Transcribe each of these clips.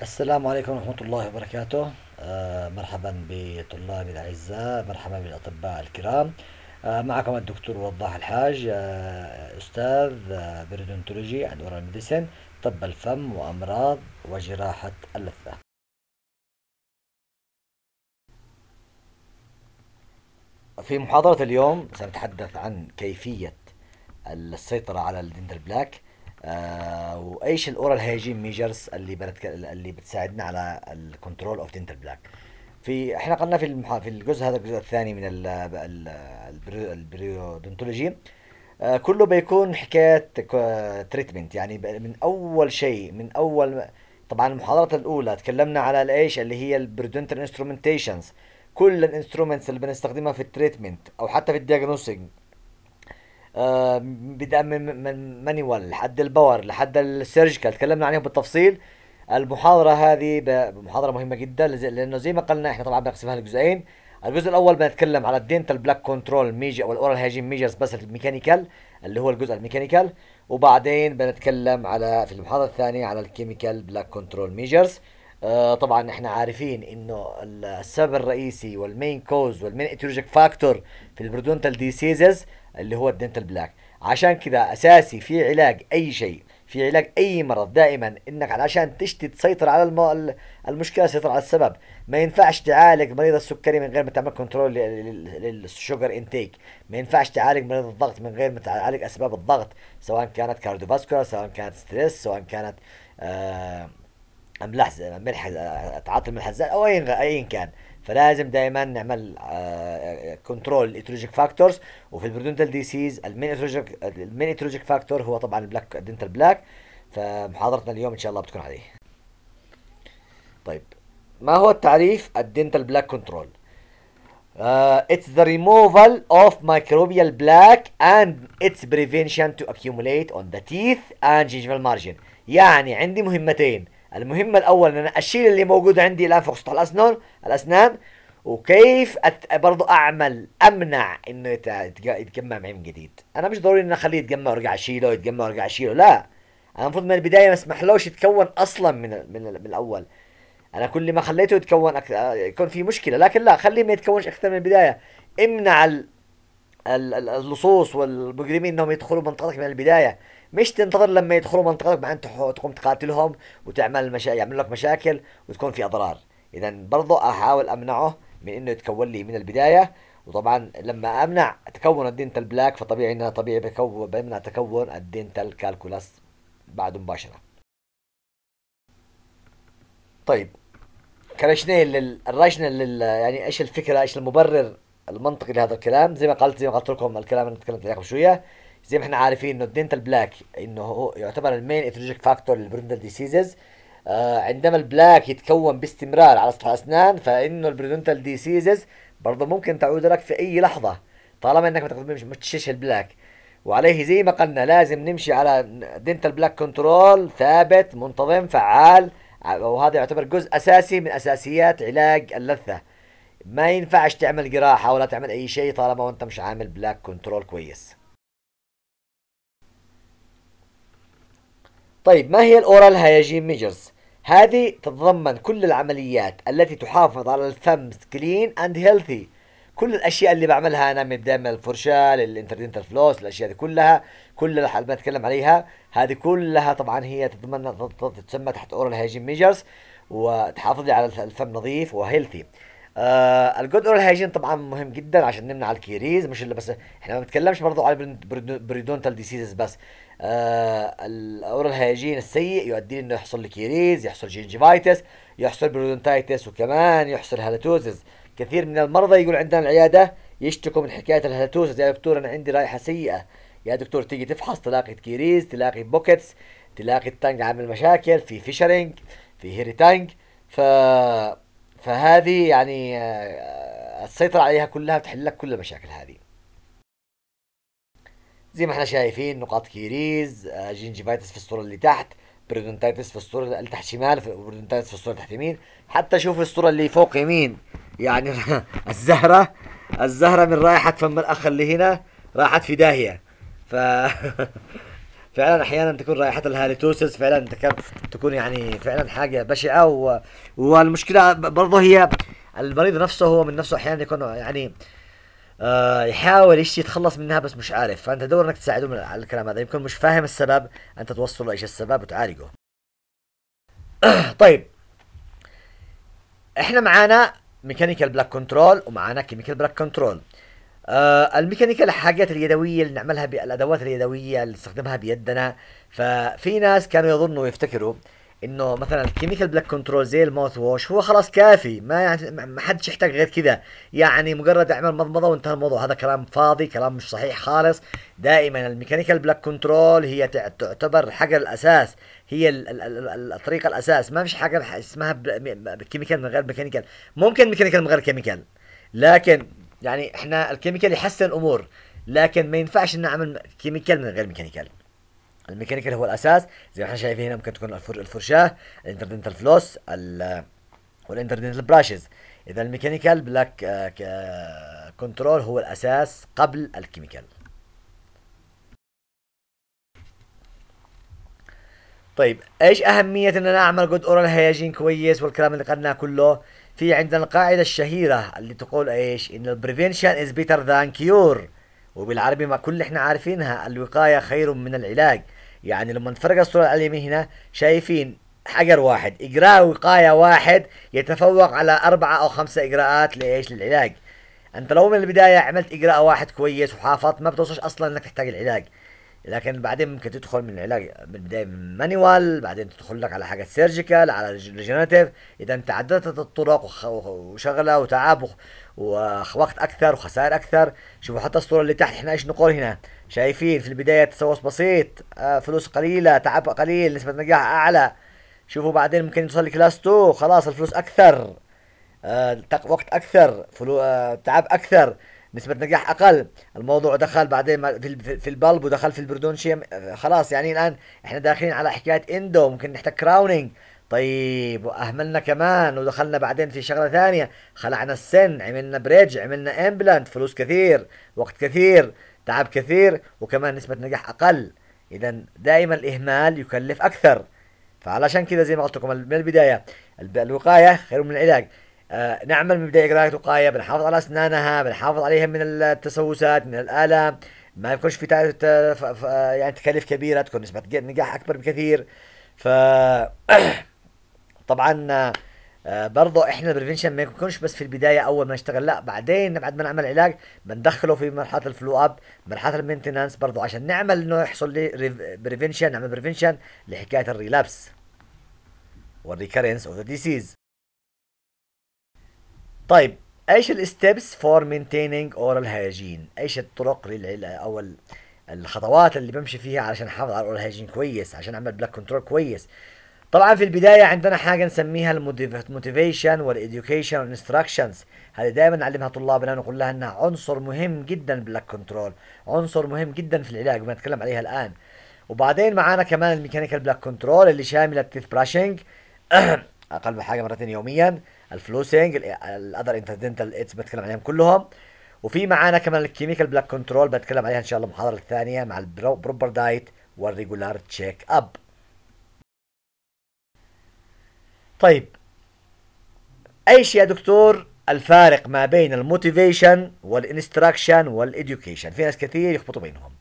السلام عليكم ورحمة الله وبركاته آه مرحبا بطلابي الأعزاء مرحبا بالأطباء الكرام آه معكم الدكتور وضاح الحاج آه أستاذ آه، بريدونتولوجي عند أورال ميديسن طب الفم وأمراض وجراحة اللثة في محاضرة اليوم سنتحدث عن كيفية السيطرة على الدندر بلاك آه، وايش الاورال هايجين ميجرز اللي بتك... اللي بتساعدنا على الكنترول اوف دنتال بلاك في احنا قلنا في المح... في الجزء هذا الجزء الثاني من ال... ال... البري... البريودونتولوجي آه، كله بيكون حكايه تريتمنت يعني من اول شيء من اول طبعا المحاضره الاولى تكلمنا على الايش اللي هي البريدنتال انسترومنتيشنز كل الانسترومنتس اللي بنستخدمها في التريتمنت او حتى في الدياجنوستيك آه، بدأ من من مانيوال لحد الباور لحد السيرجيكال تكلمنا عليهم بالتفصيل المحاضرة هذه محاضرة مهمة جدا لأنه زي ما قلنا احنا طبعا بنقسمها لجزئين الجزء الأول بنتكلم على الدينتال بلاك كنترول ميجر أو الأورال هايجين ميجرز بس الميكانيكال اللي هو الجزء الميكانيكال وبعدين بنتكلم على في المحاضرة الثانية على الكيميكال بلاك كنترول ميجرز آه طبعا احنا عارفين انه السبب الرئيسي والمين كوز والمين اتيولوجيك فاكتور في البرودونتال ديسيزز اللي هو الدنتال بلاك عشان كذا اساسي في علاج اي شيء في علاج اي مرض دائما انك علشان تشتي تسيطر على المو... المشكله تسيطر على السبب ما ينفعش تعالج مريض السكري من غير ما تعمل كنترول للشوجر انتيك ما ينفعش تعالج مريض الضغط من غير ما تعالج اسباب الضغط سواء كانت كارديوفاسكولار سواء كانت ستريس سواء كانت آه املاح زي ملح تعاطي الملح الزائد او ايا أي كان فلازم دائما نعمل كنترول الايتروجيك فاكتورز وفي البرودونتال ديسيز المين ايتروجيك المين ايتروجيك فاكتور هو طبعا البلاك دنتال بلاك فمحاضرتنا اليوم ان شاء الله بتكون عليه طيب ما هو التعريف الدنتال بلاك كنترول Uh, it's the removal of microbial black and its prevention to accumulate on the teeth and gingival margin يعني عندي مهمتين المهم الاول ان انا اشيل اللي موجود عندي الان في خصوص الاسنان الاسنان وكيف أت... برضو اعمل امنع انه يت... يتجمع معين جديد انا مش ضروري ان اخليه يتجمع وارجع اشيله يتجمع وارجع اشيله لا انا المفروض من البدايه ما اسمحلوش يتكون اصلا من من, من الاول انا كل ما خليته يتكون أك... يكون في مشكله لكن لا خليه ما يتكونش اكثر من البدايه امنع ال... اللصوص والمجرمين انهم يدخلوا منطقتك من البدايه مش تنتظر لما يدخلوا منطقتك بعدين تقوم تقاتلهم وتعمل مشا... يعمل لك مشاكل وتكون في اضرار اذا برضو احاول امنعه من انه يتكون لي من البدايه وطبعا لما امنع تكون الدينتال بلاك فطبيعي انها طبيعي بمنع تكون الدينتال كالكولاس بعد مباشره طيب كرشنيل لل... الراشنال لل... يعني ايش الفكره ايش المبرر المنطقي لهذا الكلام زي ما قلت زي ما قلت لكم الكلام اللي تكلمت عليه قبل شويه زي ما احنا عارفين انه الدنتال بلاك انه هو يعتبر المين اتروجيك فاكتور للبريدنتال ديسيزز آه عندما البلاك يتكون باستمرار على سطح الاسنان فانه البريدنتال ديسيزز برضه ممكن تعود لك في اي لحظه طالما انك ما تقدمش تشيش البلاك وعليه زي ما قلنا لازم نمشي على دنتال بلاك كنترول ثابت منتظم فعال وهذا يعتبر جزء اساسي من اساسيات علاج اللثه ما ينفعش تعمل جراحه ولا تعمل اي شيء طالما وانت مش عامل بلاك كنترول كويس طيب ما هي الأورال هايجين ميجرز؟ هذه تتضمن كل العمليات التي تحافظ على الفم كلين اند هيلثي كل الاشياء اللي بعملها انا من من الفرشاه للانترنتال فلوس الاشياء دي كلها كل اللي بتكلم عليها هذه كلها طبعا هي تتضمن تسمى تحت اورال هايجين ميجرز وتحافظ على الفم نظيف وهيلثي آه الجود اورال هايجين طبعا مهم جدا عشان نمنع الكيريز مش اللي بس احنا ما بنتكلمش برضه على بريدونتال ديسيزز بس آه الاورال هايجين السيء يؤدي انه يحصل لكيريز يحصل جينجيفايتس يحصل بريدونتايتس وكمان يحصل هالاتوزز كثير من المرضى يقول عندنا العياده يشتكوا من حكايه الهالاتوزز يا دكتور انا عندي رائحه سيئه يا دكتور تيجي تفحص تلاقي كيريز تلاقي بوكيتس تلاقي التانج عامل مشاكل في فيشرنج في هيري تانج ف فهذه يعني آه، السيطرة عليها كلها بتحل لك كل المشاكل هذه زي ما احنا شايفين نقاط كيريز آه، جينجيفايتس في الصورة اللي تحت بريدونتايتس في الصورة اللي تحت شمال بريدونتايتس في الصورة اللي تحت يمين حتى شوف الصورة اللي فوق يمين يعني الزهرة الزهرة من رائحة فم الأخ اللي هنا راحت في داهية ف فعلا احيانا تكون رائحه الهاليتوسس فعلا تكون يعني فعلا حاجه بشعه و... والمشكله برضه هي المريض نفسه هو من نفسه احيانا يكون يعني آه، يحاول ايش يتخلص منها بس مش عارف فانت دور انك تساعده من على الكلام هذا يمكن مش فاهم السبب انت توصل ايش السبب وتعالجه طيب احنا معانا ميكانيكال بلاك كنترول ومعانا كيميكال بلاك كنترول آه الميكانيكا الحاجات اليدويه اللي نعملها بالادوات اليدويه اللي نستخدمها بيدنا ففي ناس كانوا يظنوا يفتكروا انه مثلا الكيميكال بلاك كنترول زي الماوث ووش هو خلاص كافي ما يعني ما حدش يحتاج غير كذا يعني مجرد اعمل مضمضه وانتهى الموضوع هذا كلام فاضي كلام مش صحيح خالص دائما الميكانيكال بلاك كنترول هي تعتبر حجر الاساس هي الطريقه الاساس ما فيش حاجه اسمها كيميكال من غير ميكانيكال ممكن ميكانيكال من غير كيميكال لكن يعني احنا الكيميكال يحسن الامور لكن ما ينفعش نعمل كيميكال من غير ميكانيكال الميكانيكال هو الاساس زي ما احنا شايفين هنا ممكن تكون الفرشاه الانترنتال فلوس والانترنتال براشز اذا الميكانيكال بلاك آه، كنترول آه، هو الاساس قبل الكيميكال طيب ايش اهميه ان انا اعمل جود اورال هيجين كويس والكلام اللي قلناه كله في عندنا القاعدة الشهيرة اللي تقول ايش؟ ان البريفنشن از بيتر ذان كيور وبالعربي ما كل احنا عارفينها الوقاية خير من العلاج يعني لما نفرق الصورة على اليمين هنا شايفين حجر واحد إجراء وقاية واحد يتفوق على أربعة أو خمسة إجراءات لإيش للعلاج أنت لو من البداية عملت إجراء واحد كويس وحافظت ما بتوصلش أصلا إنك تحتاج العلاج لكن بعدين ممكن تدخل من العلاج من من مانيوال بعدين تدخل لك على حاجه سيرجيكال على ريجنريتيف اذا انت عددت الطرق وشغله وتعب ووقت اكثر وخسائر اكثر شوفوا حتى الصوره اللي تحت احنا ايش نقول هنا شايفين في البدايه تسوس بسيط آه، فلوس قليله تعب قليل نسبه نجاح اعلى شوفوا بعدين ممكن يوصل لكلاس 2 خلاص الفلوس اكثر آه، وقت اكثر فلو آه، تعب اكثر نسبه نجاح اقل الموضوع دخل بعدين في البلب ودخل في البردونشيم آه، خلاص يعني الان احنا داخلين على حكايه اندو ممكن نحتاج كراونينج طيب واهملنا كمان ودخلنا بعدين في شغله ثانيه خلعنا السن عملنا بريدج عملنا امبلانت فلوس كثير وقت كثير تعب كثير وكمان نسبه نجاح اقل اذا دائما الاهمال يكلف اكثر فعلشان كذا زي ما قلت لكم من البدايه الوقايه خير من العلاج آه، نعمل من بداية وقاية بنحافظ على أسنانها بنحافظ عليها من التسوسات من الآلام ما يكونش في آه، يعني تكاليف كبيرة تكون نسبة نجاح أكبر بكثير ف طبعا آه، برضه احنا البريفنشن ما يكونش بس في البدايه اول ما نشتغل لا بعدين بعد ما نعمل علاج بندخله في مرحله الفلو اب مرحله المينتنانس برضه عشان نعمل انه يحصل لي بريفنشن نعمل بريفنشن لحكايه الريلابس والريكرنس اوف ذا ديسيز طيب ايش الستبس فور مينتيننج اورال هايجين؟ ايش الطرق او الخطوات اللي بمشي فيها علشان احافظ على اورال هايجين كويس عشان اعمل بلاك كنترول كويس طبعا في البدايه عندنا حاجه نسميها الموتيفيشن والاديوكيشن والانستراكشنز هذه دائما نعلمها طلابنا ونقول لها انها عنصر مهم جدا بلاك كنترول عنصر مهم جدا في العلاج بنتكلم عليها الان وبعدين معانا كمان الميكانيكال بلاك كنترول اللي شامله التيث براشنج اقل حاجه مرتين يوميا الفلوسنج الاذر انتردنتال ايتس بتكلم عليهم كلهم وفي معانا كمان الكيميكال بلاك كنترول بتكلم عليها ان شاء الله المحاضره الثانيه مع البروبر دايت والريجولار تشيك اب طيب ايش يا دكتور الفارق ما بين الموتيفيشن والانستراكشن والاديوكيشن في ناس كثير يخبطوا بينهم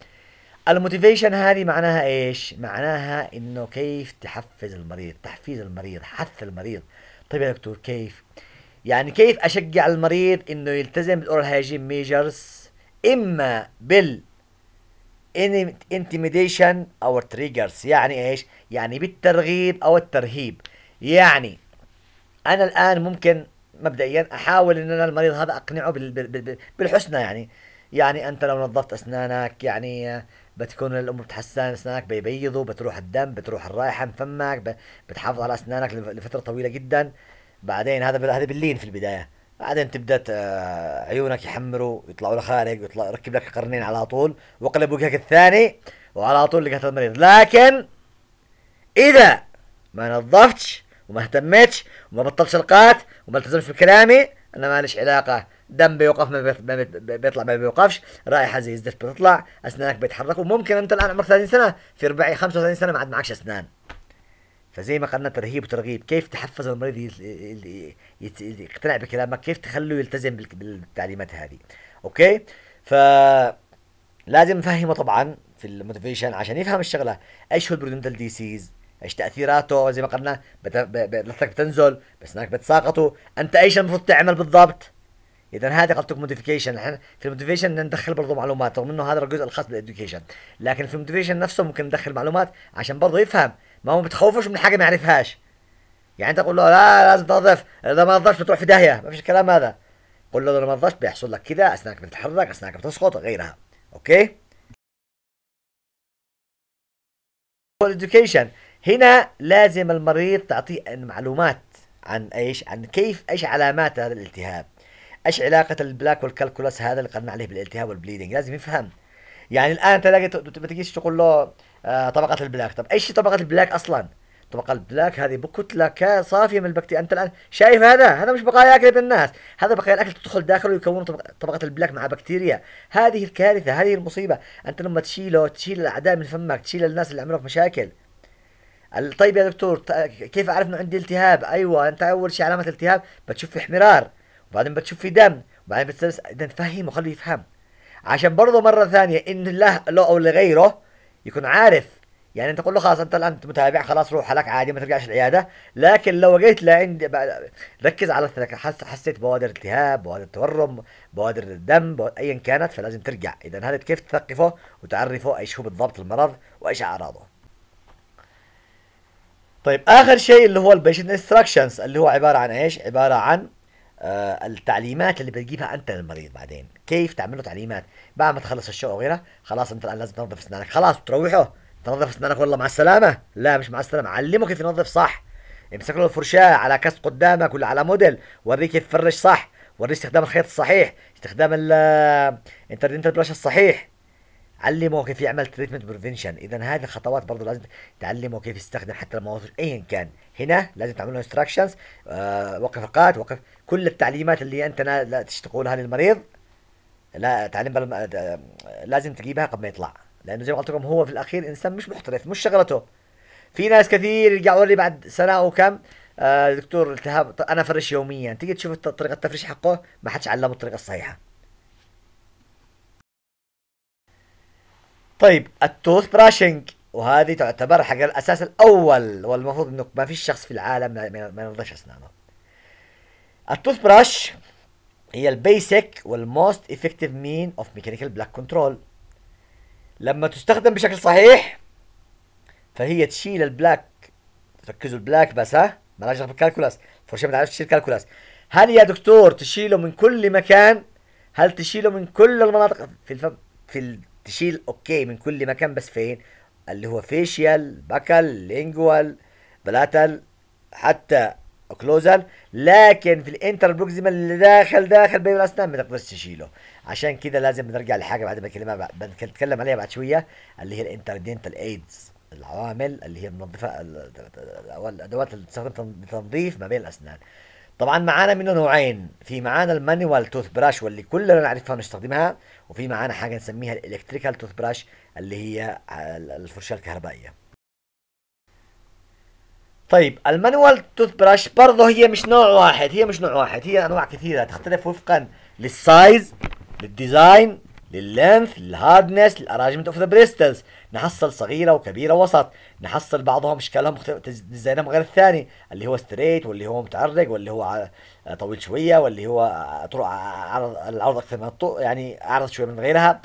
الموتيفيشن هذه معناها ايش معناها انه كيف تحفز المريض تحفيز المريض حث المريض طيب يا دكتور كيف يعني كيف اشجع المريض انه يلتزم بالاورال هايجين ميجرز اما بال انتميديشن او تريجرز يعني ايش يعني بالترغيب او الترهيب يعني انا الان ممكن مبدئيا احاول ان انا المريض هذا اقنعه بالحسنى يعني يعني انت لو نظفت اسنانك يعني بتكون الامور بتحسن اسنانك بيبيضوا بتروح الدم بتروح الرائحه من فمك بتحافظ على اسنانك لفتره طويله جدا بعدين هذا هذا باللين في البدايه بعدين تبدا عيونك يحمروا يطلعوا لخارج يطلع يركب لك قرنين على طول واقلب وجهك الثاني وعلى طول لقيت المريض لكن اذا ما نظفتش وما اهتمتش وما بطلت القات وما التزمتش بكلامي انا ماليش علاقه دم بيوقف ما بيطلع ما بيوقفش رائحه زي الزفت بتطلع اسنانك بيتحركوا ممكن انت الان عمرك 30 سنه في 40 35 سنه ما عاد معكش اسنان فزي ما قلنا ترهيب وترغيب كيف تحفز المريض يقتنع بكلامك كيف تخليه يلتزم بالتعليمات هذه اوكي ف لازم نفهمه طبعا في الموتيفيشن عشان يفهم الشغله ايش هو البرودنتال ديسيز ايش تاثيراته زي ما قلنا بت... بتنزل بس انك بتساقطوا انت ايش المفروض تعمل بالضبط اذا هذه قلت لك موديفيكيشن الحين في الموتيفيشن ندخل برضه معلومات رغم انه هذا الجزء الخاص بالادوكيشن لكن في الموتيفيشن نفسه ممكن ندخل معلومات عشان برضه يفهم ما هو بتخوفش من حاجه ما يعرفهاش يعني انت تقول له لا لازم تنظف اذا ما نظفت بتروح في داهيه ما فيش الكلام هذا قول له اذا ما نظفت بيحصل لك كذا اسنانك بتتحرك اسنانك بتسقط غيرها اوكي الاديوكيشن هنا لازم المريض تعطيه معلومات عن ايش عن كيف ايش علامات هذا الالتهاب ايش علاقه البلاك والكالكولاس هذا اللي قلنا عليه بالالتهاب والبليدنج لازم يفهم يعني الان تلاقي ما تجيش تقول له آه، طبقه البلاك طب ايش طبقه البلاك اصلا طبقه البلاك هذه بكتله صافيه من البكتيريا انت الان شايف هذا هذا مش بقايا اكل الناس هذا بقايا الاكل تدخل داخله ويكون طبقه البلاك مع بكتيريا هذه الكارثه هذه المصيبه انت لما تشيله تشيل الاعداء من فمك تشيل الناس اللي عملوا مشاكل طيب يا دكتور كيف اعرف انه عندي التهاب ايوه انت اول شيء علامه التهاب بتشوف في احمرار وبعدين بتشوف في دم وبعدين بتستلس اذا فهم وخليه يفهم عشان برضه مره ثانيه ان له له او لغيره يكون عارف يعني انت تقول له خلاص انت الان متابع خلاص روح لك عادي ما ترجعش العياده لكن لو جيت لعند ركز على حس حسيت بوادر التهاب بوادر تورم بوادر الدم بوادر ايا كانت فلازم ترجع اذا هذا كيف تثقفه وتعرفه ايش هو بالضبط المرض وايش اعراضه طيب اخر شيء اللي هو البيشنت انستراكشنز اللي هو عباره عن ايش عباره عن آه، التعليمات اللي بتجيبها انت للمريض بعدين كيف تعمل له تعليمات بعد ما تخلص الشغل وغيره خلاص انت الان لازم تنظف اسنانك خلاص بتروحه تنظف اسنانك والله مع السلامه لا مش مع السلامه علمه كيف ينظف صح امسك له الفرشاه على كاس قدامك ولا على موديل وريه كيف يفرش صح وريه استخدام الخيط الصحيح استخدام آه، انترنت بلاش الصحيح علمه كيف يعمل تريتمنت بريفنشن اذا هذه الخطوات برضه لازم تعلمه كيف يستخدم حتى لما ايا كان هنا لازم تعمل له انستراكشنز آه وقف القات وقف كل التعليمات اللي انت لا تشتغلها للمريض لا تعليم لازم تجيبها قبل ما يطلع لانه زي ما قلت لكم هو في الاخير انسان مش محترف مش شغلته في ناس كثير يرجعوا لي بعد سنه وكم آه دكتور التهاب انا فرش يوميا تيجي تشوف طريقه التفريش حقه ما حدش علمه الطريقه الصحيحه طيب التوث براشنج وهذه تعتبر حق الاساس الاول والمفروض انه ما فيش شخص في العالم ما ينظفش اسنانه التوث براش هي البيسك والموست افكتيف مين اوف ميكانيكال بلاك كنترول لما تستخدم بشكل صحيح فهي تشيل البلاك ركزوا البلاك بس ها مالهاش دخل بالكالكولاس فرشاه ما تعرفش تشيل الكالكولاس هل يا دكتور تشيله من كل مكان هل تشيله من كل المناطق في الفم في ال... تشيل اوكي من كل مكان بس فين اللي هو فيشيال بكل لينجوال بلاتل حتى كلوزر لكن في الانتر بروكسيمال اللي داخل داخل بين الاسنان ما تقدرش تشيله عشان كده لازم نرجع لحاجه بعد ما بكلمها بنتكلم عليها بعد شويه اللي هي الانتردينتال ايدز العوامل اللي هي منظفه الادوات اللي تستخدم لتنظيف ما بين الاسنان طبعا معانا منه نوعين في معانا المانيوال توث براش واللي كلنا نعرفها ونستخدمها وفي معانا حاجه نسميها الالكتريكال توث براش اللي هي الفرشاه الكهربائيه طيب المانوال توث براش برضه هي مش نوع واحد هي مش نوع واحد هي انواع كثيره تختلف وفقا للسايز للديزاين لللينث للهاردنس للاراجمنت اوف ذا بريستلز نحصل صغيره وكبيره وسط نحصل بعضهم اشكالهم مختلف ديزاينهم غير الثاني اللي هو ستريت واللي هو متعرج واللي هو طويل شويه واللي هو طرق عرض العرض اكثر من الطول يعني اعرض شويه من غيرها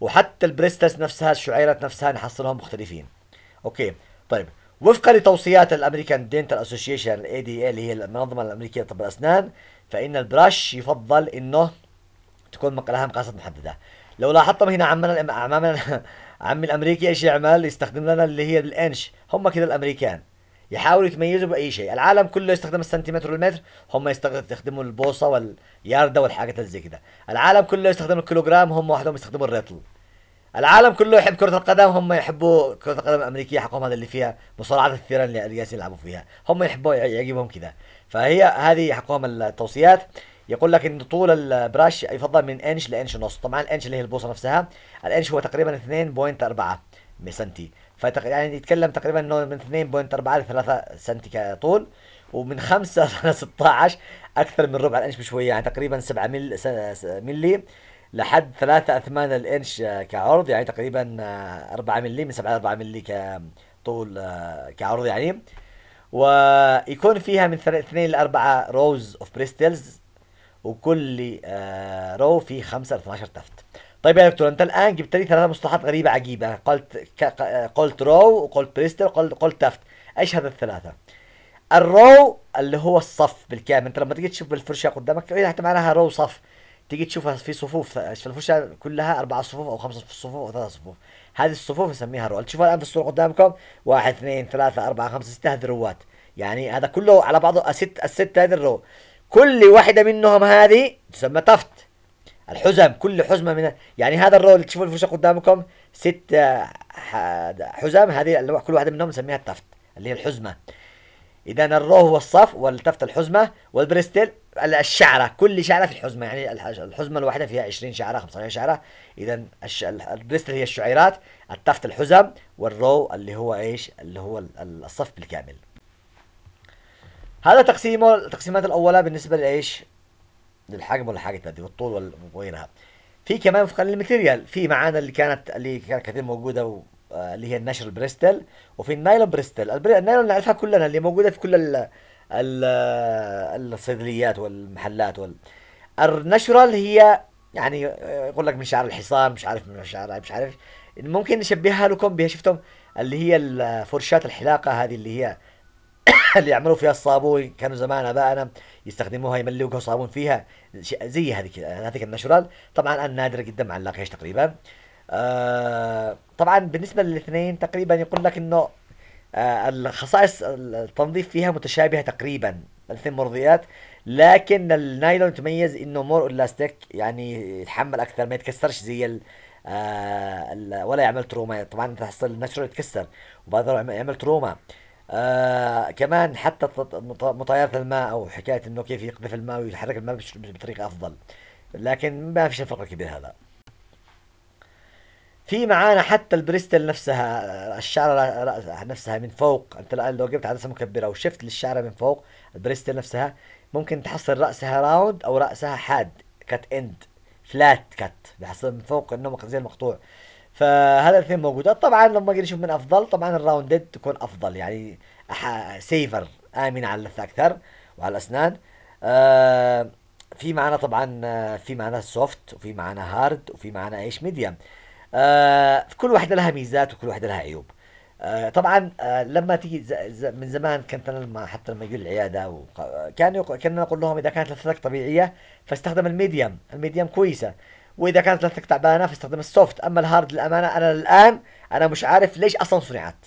وحتى البريستلز نفسها الشعيرات نفسها نحصلهم مختلفين اوكي طيب وفقا لتوصيات الامريكان دينتال اسوشيشن الاي دي اللي هي المنظمه الامريكيه لطب الاسنان فان البرش يفضل انه تكون لها مقاسات محدده لو لاحظتم هنا عمنا امامنا عمي الامريكي ايش يعمل يستخدم لنا اللي هي الانش هم كذا الامريكان يحاولوا يتميزوا باي شيء العالم كله يستخدم السنتيمتر والمتر هم يستخدموا البوصه واليارده والحاجات زي كذا العالم كله يستخدم الكيلوغرام هم وحدهم يستخدموا الريتل العالم كله يحب كرة القدم هم يحبوا كرة القدم الأمريكية حقهم هذا اللي فيها مصارعات الثيران اللي جالسين يلعبوا فيها هم يحبوا يعجبهم كذا فهي هذه حقهم التوصيات يقول لك ان طول البراش يفضل من انش لانش ونص طبعا الانش اللي هي البوصه نفسها الانش هو تقريبا 2.4 سنتي فتق... يعني يتكلم تقريبا انه من 2.4 ل 3 سنتي كطول ومن 5 ل 16 اكثر من ربع الانش بشويه يعني تقريبا 7 مل... ملي لحد 3 8 الانش كعرض يعني تقريبا 4 آه، مللي من 7 ل 4 مللي كطول آه، كعرض يعني ويكون فيها من 2 ل 4 روز اوف بريستلز وكل رو في 5 ل 12 تفت طيب يا دكتور انت الان جبت لي ثلاثه مصطلحات غريبه عجيبه قلت قلت رو وقلت بريستل وقلت قلت تفت ايش هذا الثلاثه الرو اللي هو الصف بالكامل انت لما تيجي تشوف بالفرشه قدامك ايه معناها رو صف تيجي تشوفها في صفوف الفرشه كلها اربع صفوف او خمس صفوف او ثلاث صفوف هذه الصفوف نسميها رؤل تشوفها الان في الصوره قدامكم واحد اثنين ثلاثه اربعه خمسه سته هذه الروات يعني هذا كله على بعضه الست الست هذه الرو كل واحده منهم هذه تسمى تفت الحزم كل حزمه من يعني هذا الرو اللي تشوفوا الفرشه قدامكم ست آه، حزم هذه كل واحده منهم نسميها التفت اللي هي الحزمه إذا الرو هو الصف والتفت الحزمة والبريستل الشعرة كل شعرة في الحزمة يعني الحزمة الواحدة فيها 20 شعرة 25 شعرة إذا البريستل هي الشعيرات التفت الحزم والرو اللي هو إيش اللي هو الصف بالكامل هذا تقسيمه التقسيمات الأولى بالنسبة لإيش للحجم والحاجة هذه والطول وغيرها في كمان وفقا للماتيريال في معانا اللي كانت اللي كانت كثير موجودة اللي هي النشر بريستل وفي النايلون بريستل النايلون نعرفها كلنا اللي موجوده في كل ال ال الصيدليات والمحلات وال النشرال هي يعني آه، يقول لك من شعر الحصان مش عارف من شعر مش عارف ممكن نشبهها لكم بها شفتم اللي هي الفرشات الحلاقه هذه اللي هي اللي يعملوا فيها الصابون كانوا زمان ابائنا يستخدموها يملقوا صابون فيها زي هذيك هذيك النشرال طبعا النادره جدا معلقه ايش تقريبا آه، طبعا بالنسبه للاثنين تقريبا يقول لك انه آه، الخصائص التنظيف فيها متشابهه تقريبا الاثنين مرضيات لكن النايلون يتميز انه مور الاستيك يعني يتحمل اكثر ما يتكسرش زي ال آه، ولا يعمل تروما طبعا تحصل الناتشورال يتكسر وبعد يعمل تروما آه كمان حتى مطايرة الماء او حكايه انه كيف يقذف الماء ويحرك الماء بطريقه افضل لكن ما فيش الفرق الكبير هذا في معانا حتى البريستل نفسها الشعرة نفسها من فوق انت لو جبت عدسة مكبرة وشفت للشعرة من فوق البريستل نفسها ممكن تحصل رأسها راوند او رأسها حاد كات اند فلات كات بحصل من فوق انه زي المقطوع فهذا الاثنين موجودات طبعا لما اجي نشوف من افضل طبعا الراوندد تكون افضل يعني سيفر امن على اللثه اكثر وعلى الاسنان آه في معانا طبعا آه، في معانا سوفت وفي معانا هارد وفي معانا ايش ميديم آه كل واحدة لها ميزات وكل واحدة لها عيوب آه طبعا آه لما تيجي ز... ز... من زمان كنت انا لما حتى لما يجي العياده و... كان يق... كنا نقول لهم اذا كانت لثتك طبيعيه فاستخدم الميديم، الميديم كويسه واذا كانت لثتك تعبانه فاستخدم السوفت، اما الهارد للامانه انا الان انا مش عارف ليش اصلا صنعت.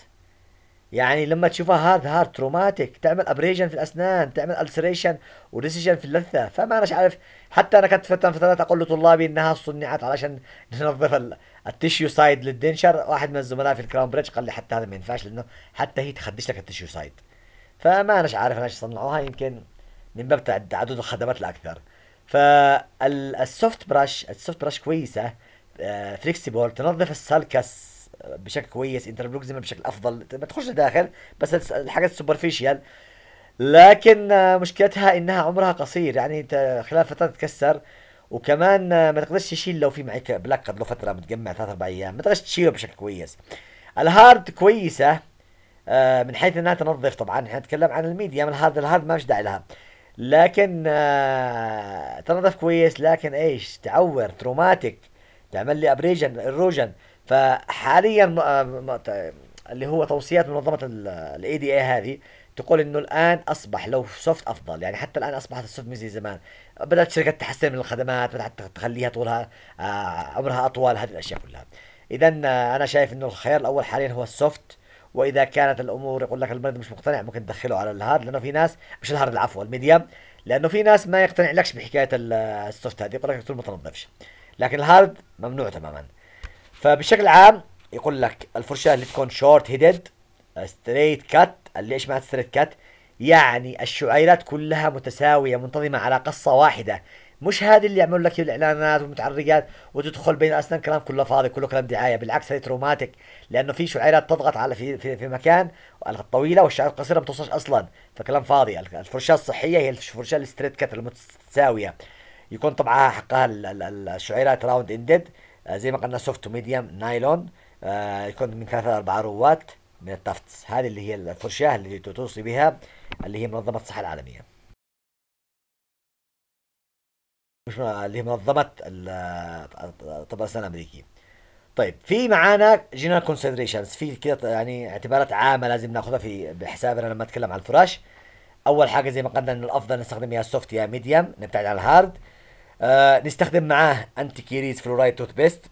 يعني لما تشوفها هارد هارد تروماتيك تعمل ابريجن في الاسنان تعمل السريشن وريسيجن في اللثه فما انا عارف حتى انا كنت فتره فترات اقول لطلابي انها صنعت علشان ننظف التشيو سايد للدينشر واحد من الزملاء في الكراون بريدج قال لي حتى هذا ما ينفعش لانه حتى هي تخدش لك التشيو سايد فما اناش عارف اناش صنعوها يمكن من باب تعدد الخدمات الاكثر فالسوفت براش السوفت براش كويسه فليكسيبل آه، تنظف السالكس بشكل كويس انتر بشكل افضل ما تخش داخل بس الحاجات السوبرفيشال لكن آه، مشكلتها انها عمرها قصير يعني خلال فتره تتكسر وكمان ما تقدرش تشيل لو في معك بلاك قد له فتره متجمع ثلاث اربع ايام ما تقدرش تشيله بشكل كويس الهارد كويسه آه، من حيث انها تنظف طبعا احنا نتكلم عن الميديم الهارد الهارد ما فيش داعي لها لكن آه، تنظف كويس لكن ايش تعور تروماتيك تعمل لي ابريجن اروجن فحاليا آه، اللي هو توصيات منظمه الاي دي اي هذه تقول انه الان اصبح لو سوفت افضل يعني حتى الان اصبحت السوفت مش زي زمان بدات الشركات تحسن من الخدمات بدات تخليها طولها آه، عمرها اطول هذه الاشياء كلها اذا آه، انا شايف انه الخيار الاول حاليا هو السوفت واذا كانت الامور يقول لك المريض مش مقتنع ممكن تدخله على الهارد لانه في ناس مش الهارد العفو الميديم لانه في ناس ما يقتنع لكش بحكايه آه، السوفت هذه يقول لك ما تنظفش لكن الهارد ممنوع تماما فبشكل عام يقول لك الفرشاه اللي تكون شورت هيدد ستريت كات اللي ايش معنى ستريت كات يعني الشعيرات كلها متساوية منتظمة على قصة واحدة مش هذه اللي يعملوا لك الاعلانات والمتعرقات وتدخل بين اسنان كلام كله فاضي كله كلام دعايه بالعكس هذه تروماتيك لانه في شعيرات تضغط على في في, في مكان الطويله والشعيرات القصيره ما توصلش اصلا فكلام فاضي الفرشاه الصحيه هي الفرشاه الستريت كات المتساويه يكون طبعها حقها الشعيرات راوند اندد آه، زي ما قلنا سوفت وميديوم نايلون يكون من ثلاثة أربعة روات من التفتس هذه اللي هي الفرشاه اللي توصي بها اللي هي منظمه الصحه العالميه مش اللي هي منظمه الطب الاسنان الامريكي طيب في معانا جنرال كونسيدريشنز في كده يعني اعتبارات عامه لازم ناخذها في بحسابنا لما نتكلم عن الفراش اول حاجه زي ما قلنا ان الافضل نستخدم يا سوفت يا ميديم نبتعد عن الهارد آه نستخدم معاه انتي كيريز فلورايد توث بيست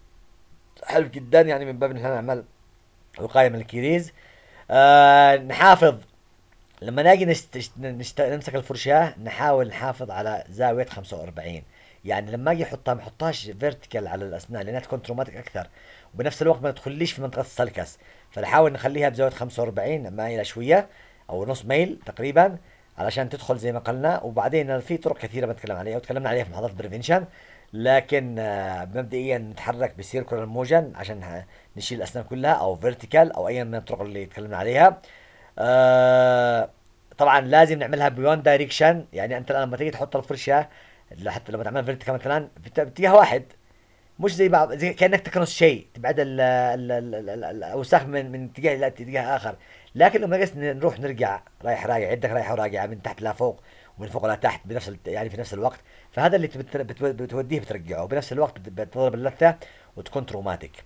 حلو جدا يعني من باب ان احنا نعمل وقايه من الكيريز آه نحافظ لما ناجي نشت... نشت... نمسك الفرشاه نحاول نحافظ على زاويه 45 يعني لما اجي احطها ما احطهاش فيرتيكال على الاسنان لانها تكون تروماتيك اكثر وبنفس الوقت ما تدخليش في منطقه السلكس فنحاول نخليها بزاويه 45 مايله شويه او نص ميل تقريبا علشان تدخل زي ما قلنا وبعدين في طرق كثيره بنتكلم عليها وتكلمنا عليها في محاضره بريفنشن لكن آه، مبدئيا نتحرك بسيركل موجن عشان نشيل الاسنان كلها او فيرتيكال او ايا من الطرق اللي تكلمنا عليها آه طبعا لازم نعملها بيوند دايركشن يعني انت لما تيجي تحط الفرشه حتى لما تعمل فيرتيكال مثلا باتجاه واحد مش زي بعض زي كانك تكنس شيء تبعد الاوساخ من من اتجاه الى اتجاه اخر لكن لما نروح نرجع رايح راجع يدك رايح وراجع من تحت لفوق ومن فوق لتحت بنفس يعني في نفس الوقت فهذا اللي بتوديه بترجعه بنفس الوقت بتضرب اللثه وتكون تروماتيك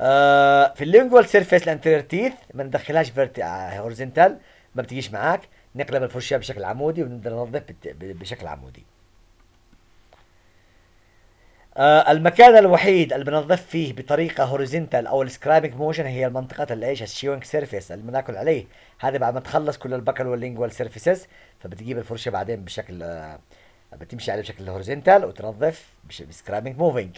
آه، في اللينجوال سيرفيس الانتيرير تيث ما ندخلهاش هورزنتال آه، ما بتجيش معاك نقلب الفرشاه بشكل عمودي ونبدا ننظف بشكل عمودي آه، المكان الوحيد اللي بنظف فيه بطريقه هوريزنتال او السكرايبنج موشن هي المنطقه اللي ايش الشيوينج سيرفيس اللي بناكل عليه هذا بعد ما تخلص كل البكل واللينجوال سيرفيسز فبتجيب الفرشه بعدين بشكل بتمشي عليه بشكل هوريزنتال وتنظف بسكرايبنج موفينج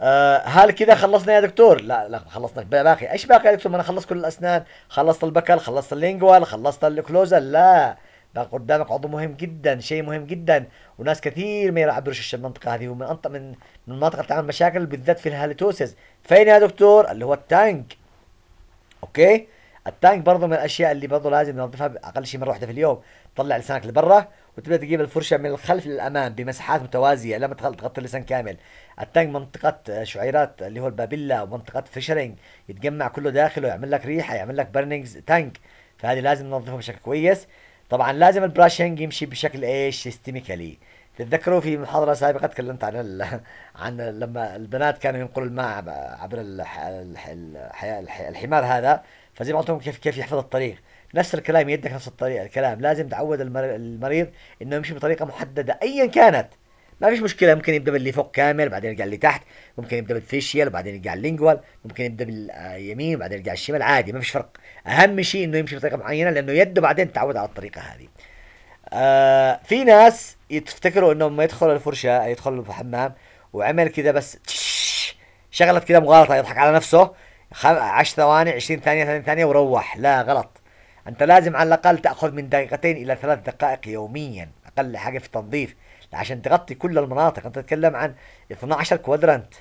آه هل كذا خلصنا يا دكتور؟ لا لا خلصنا باقي، ايش باقي يا دكتور؟ ما انا خلصت كل الاسنان، خلصت البكل، خلصت اللينجوال، خلصت الكلوزل، لا باقي قدامك عضو مهم جدا، شيء مهم جدا، وناس كثير ما يعبروش المنطقه هذه ومن أنط... من من منطقه تعمل مشاكل بالذات في الهاليتوسيس، فين يا دكتور؟ اللي هو التانك. اوكي؟ التانك برضه من الاشياء اللي برضه لازم ننظفها اقل شيء مره واحده في اليوم، طلع لسانك لبرا وتبدا تجيب الفرشه من الخلف للامام بمساحات متوازيه لما تغطي اللسان كامل التانك منطقه آه، شعيرات اللي هو البابيلا ومنطقه فيشرينج يتجمع كله داخله يعمل لك ريحه يعمل لك برنينجز تانك فهذه لازم ننظفها بشكل كويس طبعا لازم البراشنج يمشي بشكل ايش سيستميكالي تتذكروا في محاضرة سابقة تكلمت عن ال... عن لما البنات كانوا ينقلوا الماء عبر الح... الح... الح... الحمار هذا فزي ما قلت لكم كيف كيف يحفظ الطريق نفس الكلام يدك نفس الطريقه الكلام لازم تعود المريض انه يمشي بطريقه محدده ايا كانت ما فيش مشكله ممكن يبدا باللي فوق كامل بعدين يرجع اللي تحت ممكن يبدا بالفيشيال بعدين يرجع اللينجوال ممكن يبدا باليمين بعدين يرجع الشمال عادي ما فيش فرق اهم شيء انه يمشي بطريقه معينه لانه يده بعدين تعود على الطريقه هذه آه في ناس يفتكروا انه لما يدخل الفرشه يدخل الحمام وعمل كذا بس شغلت كذا مغالطه يضحك على نفسه 10 ثواني 20 ثانيه 30 ثانيه وروح لا غلط أنت لازم على الأقل تأخذ من دقيقتين إلى ثلاث دقائق يوميا أقل حاجة في التنظيف عشان تغطي كل المناطق أنت تتكلم عن 12 كوادرانت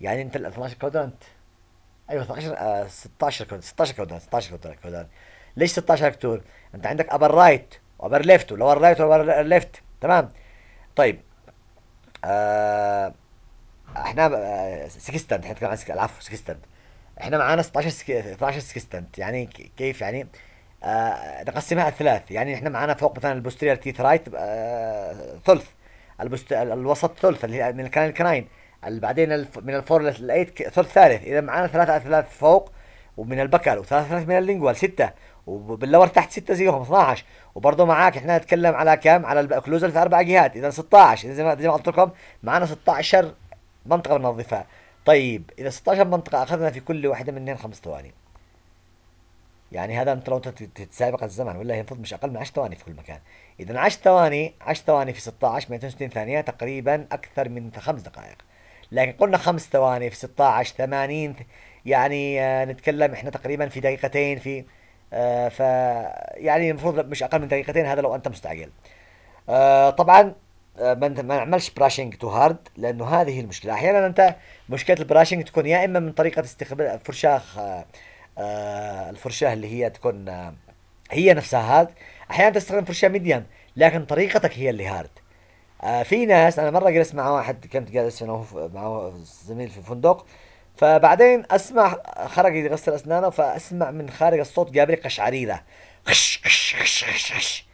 يعني أنت ال 12 كوادرانت أيوه 12 16 16 كوادرانت 16 كوادرانت 16 كوادرانت ليش 16 كتور؟ أنت عندك أبر رايت وأبر ليفت ولور رايت وأبر ليفت تمام طيب آه احنا آه، سكستنت احنا نتكلم عن العفو سكستنت احنا معانا 16 سك... 12 سكستنت يعني كيف يعني آه نقسمها ثلاث يعني احنا معانا فوق مثلا البوستيرير تيث رايت آه ثلث البست... الوسط ثلث اللي هي من الكنال الكناين بعدين الف... من الفور للايت ثلث ثالث اذا معانا ثلاثة ثلاث فوق ومن البكال وثلاث ثلاث من اللينجوال سته وباللور تحت سته زيهم 12 وبرضه معاك احنا نتكلم على كم على الاوكلوزل في اربع جهات اذا 16 اذا زي ما قلت لكم معانا 16 منطقه بننظفها طيب إذا 16 منطقة أخذنا في كل واحدة منهن خمس ثواني يعني هذا أنت لو تتسابق الزمن ولا ينفض مش أقل من 10 ثواني في كل مكان إذا 10 ثواني 10 ثواني في 16 260 ثانية تقريبا أكثر من خمس دقائق لكن قلنا خمس ثواني في 16 80 يعني آه، نتكلم احنا تقريبا في دقيقتين في آه، ف يعني المفروض مش اقل من دقيقتين هذا لو انت مستعجل آه، طبعا آه، ما نعملش براشنج تو هارد لانه هذه المشكله احيانا انت مشكله البراشنج تكون يا اما من طريقه استخدام فرشاه آه، آه، الفرشاه اللي هي تكون هي نفسها هارد احيانا تستخدم فرشاه ميديم لكن طريقتك هي اللي هارد في ناس انا مره جلست مع واحد كنت جالس انا مع زميل في الفندق فبعدين اسمع خرج يغسل اسنانه فاسمع من خارج الصوت جاب لي قشعريره خش خش خش خش, خش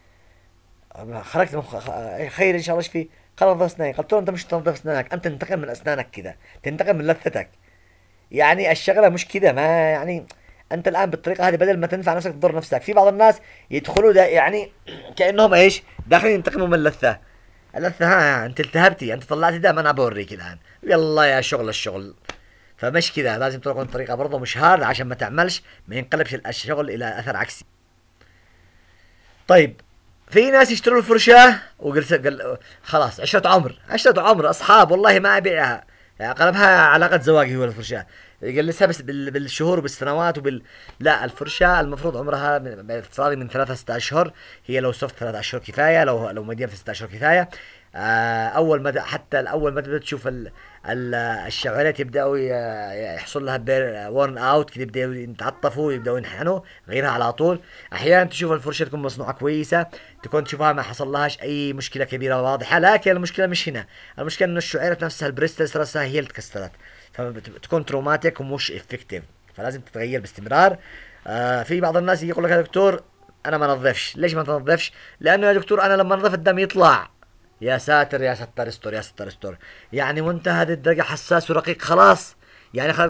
خرجت من إيه، خير ان شاء الله ايش فيه؟ قال نظف اسناني قلت له انت مش تنظف اسنانك انت تنتقم من اسنانك كذا تنتقم من لثتك يعني الشغله مش كذا ما يعني انت الان بالطريقه هذه بدل ما تنفع نفسك تضر نفسك في بعض الناس يدخلوا ده يعني كانهم ايش داخلين ينتقموا من اللثه اللثه ها انت التهبتي انت طلعتي ده ما انا بوريك الان يلا يا شغل الشغل فمش كذا لازم تكون طريقه برضه مش هارد عشان ما تعملش ما ينقلبش الشغل الى اثر عكسي طيب في ناس يشتروا الفرشاه وقلت قل خلاص عشره عمر عشره عمر اصحاب والله ما ابيعها يعني اغلبها علاقه زواجي هو الفرشاه يجلسها بس بالشهور وبالسنوات وبال لا الفرشاه المفروض عمرها افتراضي من ثلاثة ستة اشهر هي لو صفت ثلاثة اشهر كفايه لو لو مدينة ستة اشهر كفايه آه، اول ما حتى الأول ما تبدا تشوف الشعيرات يبداوا يحصل لها ورن اوت كده يبداوا يتعطفوا يبداوا ينحنوا غيرها على طول احيانا تشوف الفرشه تكون مصنوعه كويسه تكون تشوفها ما حصل لهاش اي مشكله كبيره واضحه لكن المشكله مش هنا المشكله انه الشعيره نفسها البريستلز راسها هي اللي تكسرت فبتكون تروماتيك ومش افكتيف فلازم تتغير باستمرار آه في بعض الناس يقول لك يا دكتور انا ما نظفش ليش ما تنظفش لانه يا دكتور انا لما انظف الدم يطلع يا ساتر يا ستار استر يا ستار استر يعني منتهى هذه الدرجة حساس ورقيق خلاص يعني خلاص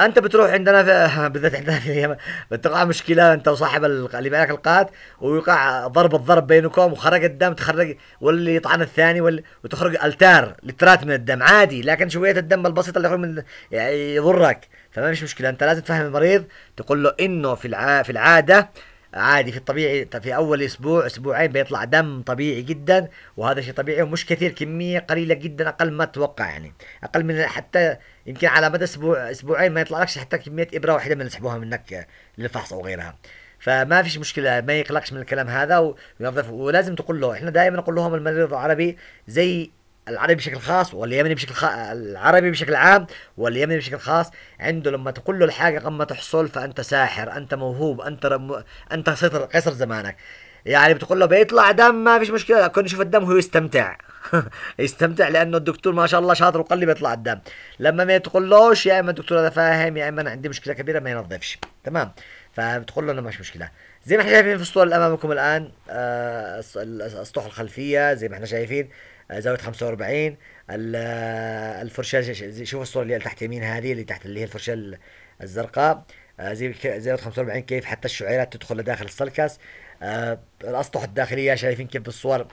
انت بتروح عندنا في بالذات عندنا في اليمن بتقع مشكله انت وصاحب اللي معك القات ويقع ضرب الضرب بينكم وخرج الدم تخرج واللي يطعن الثاني واللي وتخرج التار لترات من الدم عادي لكن شويه الدم البسيطه اللي يخرج من يعني يضرك تمام مش مشكله انت لازم تفهم المريض تقول له انه في الع... في العاده عادي في الطبيعي في اول اسبوع اسبوعين بيطلع دم طبيعي جدا وهذا شيء طبيعي ومش كثير كميه قليله جدا اقل ما تتوقع يعني اقل من حتى يمكن على مدى اسبوع اسبوعين ما يطلع لكش حتى كميه ابره واحده من يسحبوها منك للفحص او غيرها فما فيش مشكله ما يقلقش من الكلام هذا وينظف ولازم تقول له احنا دائما نقول لهم المريض العربي زي العربي بشكل خاص واليمني بشكل خ... العربي بشكل عام واليمني بشكل خاص عنده لما تقول له الحاجه قبل ما تحصل فانت ساحر انت موهوب انت رم... انت سطر قصر زمانك يعني بتقول له بيطلع دم ما فيش مشكله كنت يشوف الدم وهو يستمتع يستمتع لانه الدكتور ما شاء الله شاطر وقال بيطلع الدم لما ما تقولوش يا اما الدكتور هذا فاهم يا اما انا عندي مشكله كبيره ما ينظفش تمام فبتقول له انه ما فيش مشكله زي ما احنا شايفين في الصوره اللي امامكم الان آه السطوح الخلفيه زي ما احنا شايفين زاويه 45 الفرشاه شوف الصوره اللي تحت يمين هذه اللي تحت اللي هي الفرشاه الزرقاء آه، زي زاويه 45 كيف حتى الشعيرات تدخل لداخل السلكس آه، الاسطح الداخليه شايفين كيف بالصور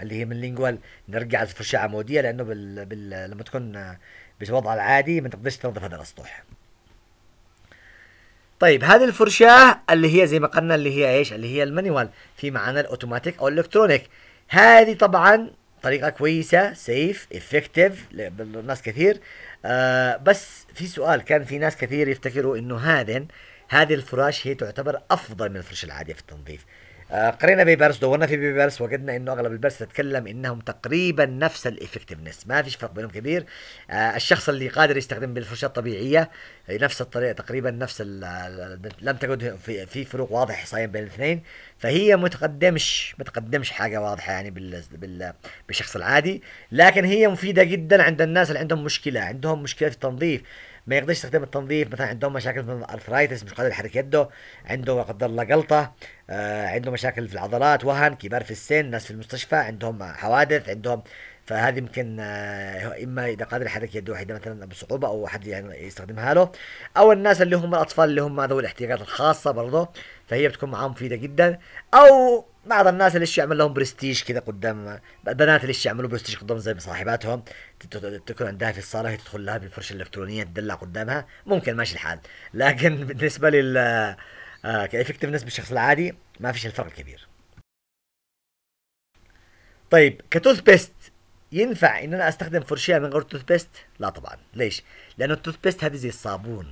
اللي هي من لينجوال نرجع الفرشاه عموديه لانه بال... بال... لما تكون آه، بالوضع العادي ما تقدرش تنظف هذا الاسطح طيب هذه الفرشاه اللي هي زي ما قلنا اللي هي ايش اللي هي المانيوال في معنا الاوتوماتيك او الالكترونيك هذه طبعا طريقه كويسه سيف افكتيف لناس كثير آه بس في سؤال كان في ناس كثير يفتكروا انه هذا هذه الفراش هي تعتبر افضل من الفرش العاديه في التنظيف آه، قرينا بيبرس دورنا في بيبرس وجدنا انه اغلب البرس تتكلم انهم تقريبا نفس الافكتفنس ما فيش فرق بينهم كبير آه، الشخص اللي قادر يستخدم بالفرشاه الطبيعيه آه، نفس الطريقه تقريبا نفس لم تجد في, فروق واضح حصائيا بين الاثنين فهي متقدمش متقدمش حاجه واضحه يعني بالشخص العادي لكن هي مفيده جدا عند الناس اللي عندهم مشكله عندهم مشكله في التنظيف ما يقدرش يستخدم التنظيف مثلا عندهم مشاكل في الارثرايتس مش قادر يحرك يده عنده لا قدر الله جلطه آه عنده مشاكل في العضلات وهن كبار في السن ناس في المستشفى عندهم حوادث عندهم فهذه يمكن آه اما اذا قادر يحرك يده واحده مثلا بصعوبه او حد يعني يستخدمها له او الناس اللي هم الاطفال اللي هم ذوي الاحتياجات الخاصه برضه فهي بتكون معاهم مفيده جدا او بعض الناس اللي يعمل لهم برستيج كذا قدام بنات اللي يعملوا برستيج قدام زي صاحباتهم تكون عندها في الصاله تدخل لها بالفرشه الالكترونيه تدلع قدامها ممكن ماشي الحال لكن بالنسبه لل كافكتفنس آه، بالشخص العادي ما فيش الفرق الكبير طيب كتوث بيست ينفع ان انا استخدم فرشيه من غير توث بيست لا طبعا ليش لانه التوث بيست هذه زي الصابون